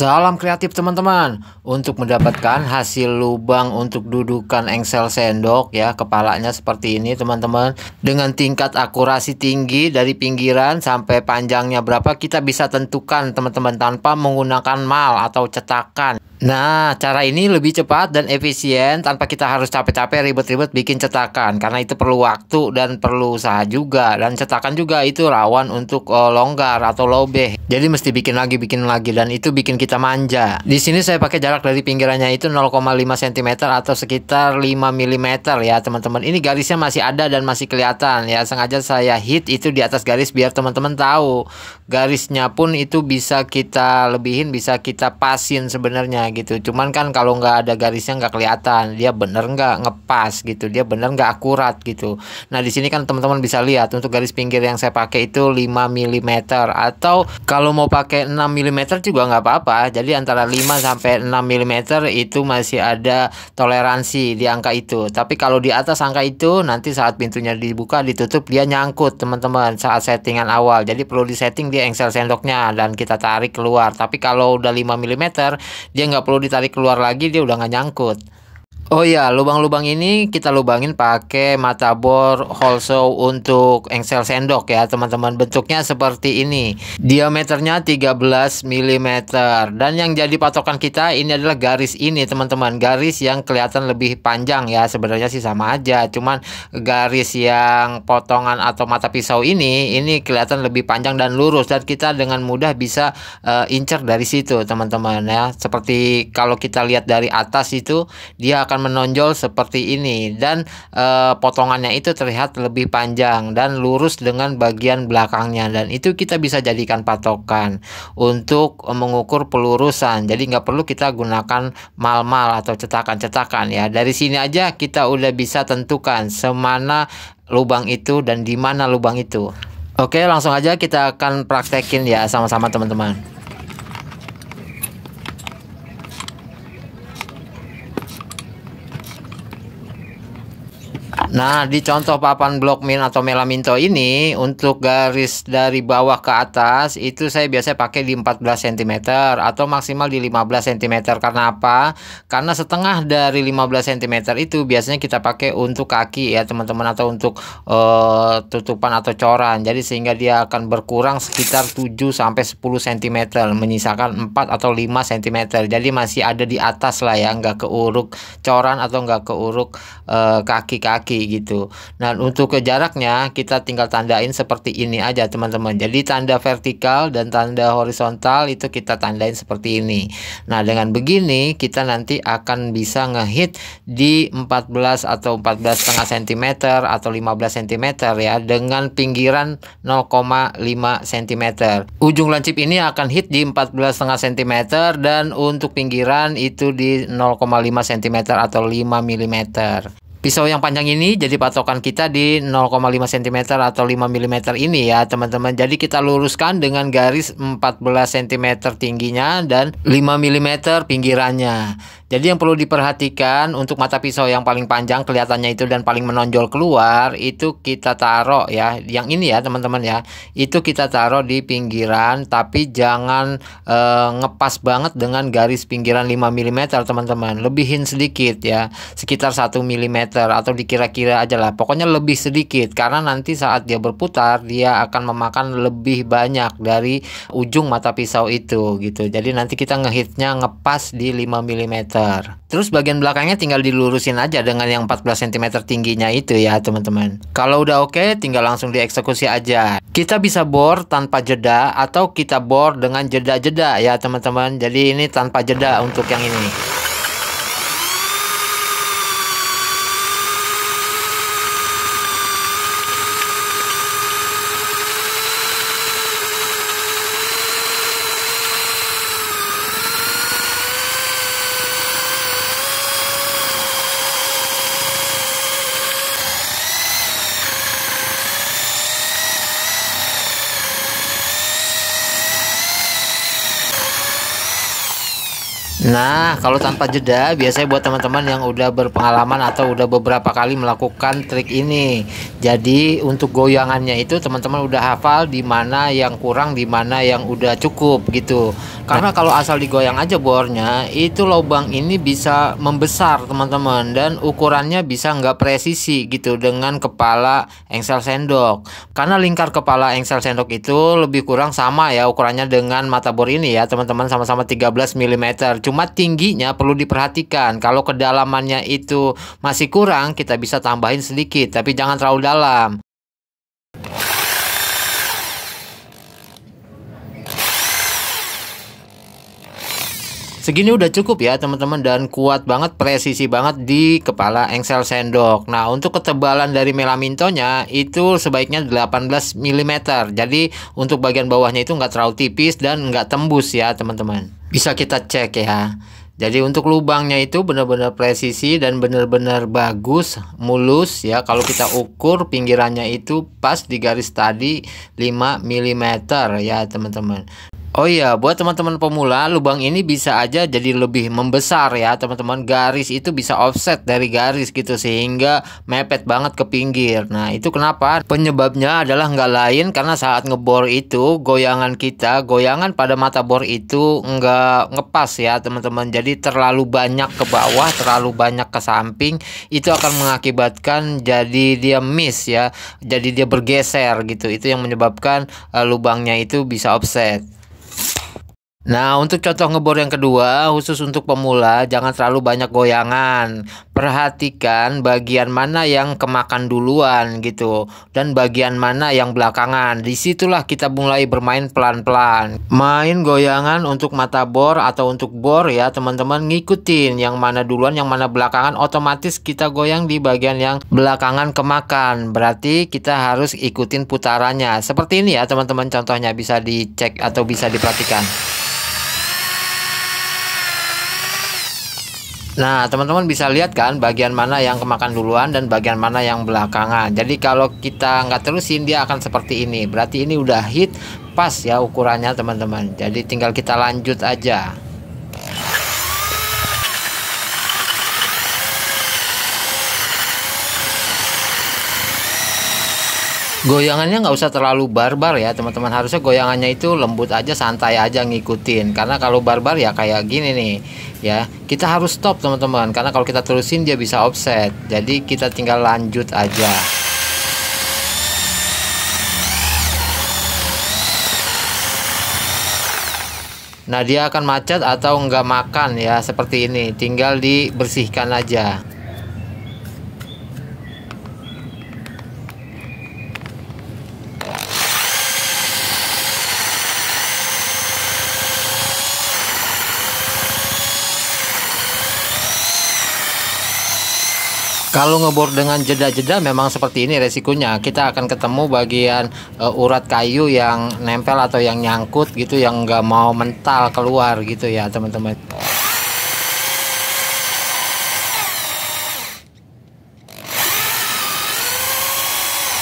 Salam kreatif teman-teman Untuk mendapatkan hasil lubang untuk dudukan engsel sendok ya Kepalanya seperti ini teman-teman Dengan tingkat akurasi tinggi dari pinggiran sampai panjangnya berapa Kita bisa tentukan teman-teman tanpa menggunakan mal atau cetakan Nah, cara ini lebih cepat dan efisien tanpa kita harus capek-capek ribet-ribet bikin cetakan karena itu perlu waktu dan perlu usaha juga dan cetakan juga itu rawan untuk uh, longgar atau lobeh. Jadi mesti bikin lagi, bikin lagi dan itu bikin kita manja. Di sini saya pakai jarak dari pinggirannya itu 0,5 cm atau sekitar 5 mm ya, teman-teman. Ini garisnya masih ada dan masih kelihatan ya. Sengaja saya hit itu di atas garis biar teman-teman tahu. Garisnya pun itu bisa kita lebihin, bisa kita pasin sebenarnya gitu cuman kan kalau nggak ada garisnya nggak kelihatan dia bener nggak ngepas gitu dia bener nggak akurat gitu nah di sini kan teman-teman bisa lihat untuk garis pinggir yang saya pakai itu 5 mm atau kalau mau pakai 6 mm juga nggak apa-apa jadi antara 5 sampai 6 mm itu masih ada toleransi di angka itu tapi kalau di atas angka itu nanti saat pintunya dibuka ditutup dia nyangkut teman-teman saat settingan awal jadi perlu disetting di engsel sendoknya dan kita tarik keluar tapi kalau udah 5 mm dia nggak nggak perlu ditarik keluar lagi dia udah nggak nyangkut Oh iya, lubang-lubang ini kita lubangin pakai mata bor holso untuk engsel sendok ya, teman-teman. Bentuknya seperti ini. Diameternya 13 mm dan yang jadi patokan kita ini adalah garis ini, teman-teman. Garis yang kelihatan lebih panjang ya, sebenarnya sih sama aja, cuman garis yang potongan atau mata pisau ini ini kelihatan lebih panjang dan lurus dan kita dengan mudah bisa uh, incer dari situ, teman-teman ya. Seperti kalau kita lihat dari atas itu dia akan menonjol seperti ini dan e, potongannya itu terlihat lebih panjang dan lurus dengan bagian belakangnya dan itu kita bisa jadikan patokan untuk mengukur pelurusan jadi nggak perlu kita gunakan mal-mal atau cetakan-cetakan ya dari sini aja kita udah bisa tentukan semana lubang itu dan di mana lubang itu Oke langsung aja kita akan praktekin ya sama-sama teman-teman Nah, di contoh papan blok min atau melaminto ini untuk garis dari bawah ke atas itu saya biasanya pakai di 14 cm atau maksimal di 15 cm. Karena apa? Karena setengah dari 15 cm itu biasanya kita pakai untuk kaki ya, teman-teman atau untuk uh, tutupan atau coran. Jadi sehingga dia akan berkurang sekitar 7 sampai 10 cm, menyisakan 4 atau 5 cm. Jadi masih ada di atas lah ya, nggak keuruk coran atau nggak keuruk Uh, eh, kaki -kaki gitu. Nah, untuk ke jaraknya kita tinggal tandain seperti ini aja, teman-teman. Jadi tanda vertikal dan tanda horizontal itu kita tandain seperti ini. Nah, dengan begini kita nanti akan bisa ngehit di 14 atau 14,5 cm atau 15 cm ya dengan pinggiran 0,5 cm. Ujung lancip ini akan hit di 14,5 cm dan untuk pinggiran itu di 0,5 cm atau 5 mm. Pisau yang panjang ini jadi patokan kita di 0,5 cm atau 5 mm ini ya teman-teman. Jadi kita luruskan dengan garis 14 cm tingginya dan 5 mm pinggirannya. Jadi yang perlu diperhatikan untuk mata pisau yang paling panjang kelihatannya itu dan paling menonjol keluar itu kita taruh ya. Yang ini ya teman-teman ya. Itu kita taruh di pinggiran tapi jangan e, ngepas banget dengan garis pinggiran 5 mm teman-teman. Lebihin sedikit ya. Sekitar 1 mm atau dikira-kira aja lah. Pokoknya lebih sedikit karena nanti saat dia berputar dia akan memakan lebih banyak dari ujung mata pisau itu gitu. Jadi nanti kita ngehitnya ngepas di 5 mm Terus bagian belakangnya tinggal dilurusin aja dengan yang 14 cm tingginya itu ya teman-teman. Kalau udah oke tinggal langsung dieksekusi aja. Kita bisa bor tanpa jeda atau kita bor dengan jeda-jeda ya teman-teman. Jadi ini tanpa jeda untuk yang ini. Nah, kalau tanpa jeda, biasanya buat teman-teman yang udah berpengalaman atau udah beberapa kali melakukan trik ini. Jadi, untuk goyangannya itu teman-teman udah hafal di mana yang kurang, di mana yang udah cukup gitu. Karena nah. kalau asal digoyang aja bornya, itu lubang ini bisa membesar teman-teman dan ukurannya bisa nggak presisi gitu dengan kepala engsel sendok. Karena lingkar kepala engsel sendok itu lebih kurang sama ya ukurannya dengan mata bor ini ya teman-teman sama-sama 13 mm. Cuma tingginya perlu diperhatikan. Kalau kedalamannya itu masih kurang, kita bisa tambahin sedikit, tapi jangan terlalu dalam. Segini udah cukup ya teman-teman dan kuat banget presisi banget di kepala engsel sendok. Nah untuk ketebalan dari melamintonya itu sebaiknya 18 mm. Jadi untuk bagian bawahnya itu nggak terlalu tipis dan nggak tembus ya teman-teman. Bisa kita cek ya. Jadi untuk lubangnya itu benar-benar presisi dan benar-benar bagus, mulus ya. Kalau kita ukur pinggirannya itu pas di garis tadi 5 mm ya, teman-teman. Oh iya, buat teman-teman pemula, lubang ini bisa aja jadi lebih membesar ya, teman-teman. Garis itu bisa offset dari garis gitu sehingga mepet banget ke pinggir. Nah, itu kenapa? Penyebabnya adalah nggak lain karena saat ngebor itu goyangan kita, goyangan pada mata bor itu nggak ngepas ya, teman-teman. Jadi terlalu banyak ke bawah, terlalu banyak ke samping, itu akan mengakibatkan jadi dia miss ya, jadi dia bergeser gitu. Itu yang menyebabkan uh, lubangnya itu bisa offset. Nah, untuk contoh ngebor yang kedua, khusus untuk pemula, jangan terlalu banyak goyangan. Perhatikan bagian mana yang kemakan duluan gitu, dan bagian mana yang belakangan. Disitulah kita mulai bermain pelan-pelan. Main goyangan untuk mata bor atau untuk bor ya, teman-teman ngikutin yang mana duluan, yang mana belakangan, otomatis kita goyang di bagian yang belakangan kemakan. Berarti kita harus ikutin putarannya. Seperti ini ya, teman-teman contohnya bisa dicek atau bisa diperhatikan. Nah, teman-teman bisa lihat kan bagian mana yang kemakan duluan dan bagian mana yang belakangan. Jadi kalau kita nggak terusin dia akan seperti ini. Berarti ini udah hit pas ya ukurannya teman-teman. Jadi tinggal kita lanjut aja. goyangannya nggak usah terlalu barbar ya teman-teman harusnya goyangannya itu lembut aja santai aja ngikutin karena kalau barbar ya kayak gini nih ya kita harus stop teman-teman karena kalau kita terusin dia bisa offset jadi kita tinggal lanjut aja nah dia akan macet atau nggak makan ya seperti ini tinggal dibersihkan aja Kalau ngebor dengan jeda-jeda memang seperti ini resikonya. Kita akan ketemu bagian uh, urat kayu yang nempel atau yang nyangkut gitu yang nggak mau mental keluar gitu ya teman-teman.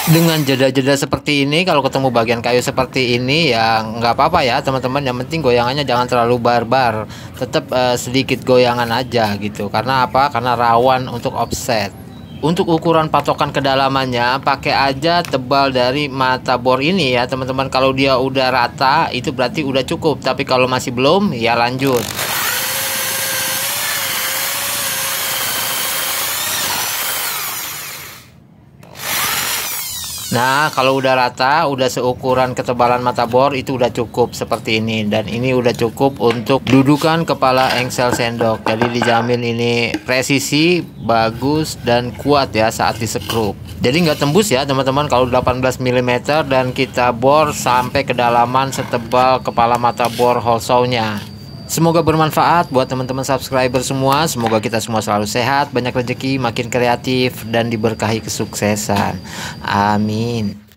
dengan jeda-jeda seperti ini kalau ketemu bagian kayu seperti ini ya nggak apa-apa ya teman-teman yang penting goyangannya jangan terlalu barbar tetap uh, eh, sedikit goyangan aja gitu karena apa karena rawan untuk offset untuk ukuran patokan kedalamannya pakai aja tebal dari mata bor ini ya teman-teman kalau dia udah rata itu berarti udah cukup tapi kalau masih belum ya lanjut Nah, kalau udah rata, udah seukuran ketebalan mata bor itu udah cukup seperti ini dan ini udah cukup untuk dudukan kepala engsel sendok. Jadi dijamin ini presisi, bagus dan kuat ya saat disekrup. Jadi nggak tembus ya teman-teman kalau 18 mm dan kita bor sampai kedalaman setebal kepala mata bor hole saw-nya. Semoga bermanfaat buat teman-teman subscriber semua. Semoga kita semua selalu sehat, banyak rezeki, makin kreatif, dan diberkahi kesuksesan. Amin.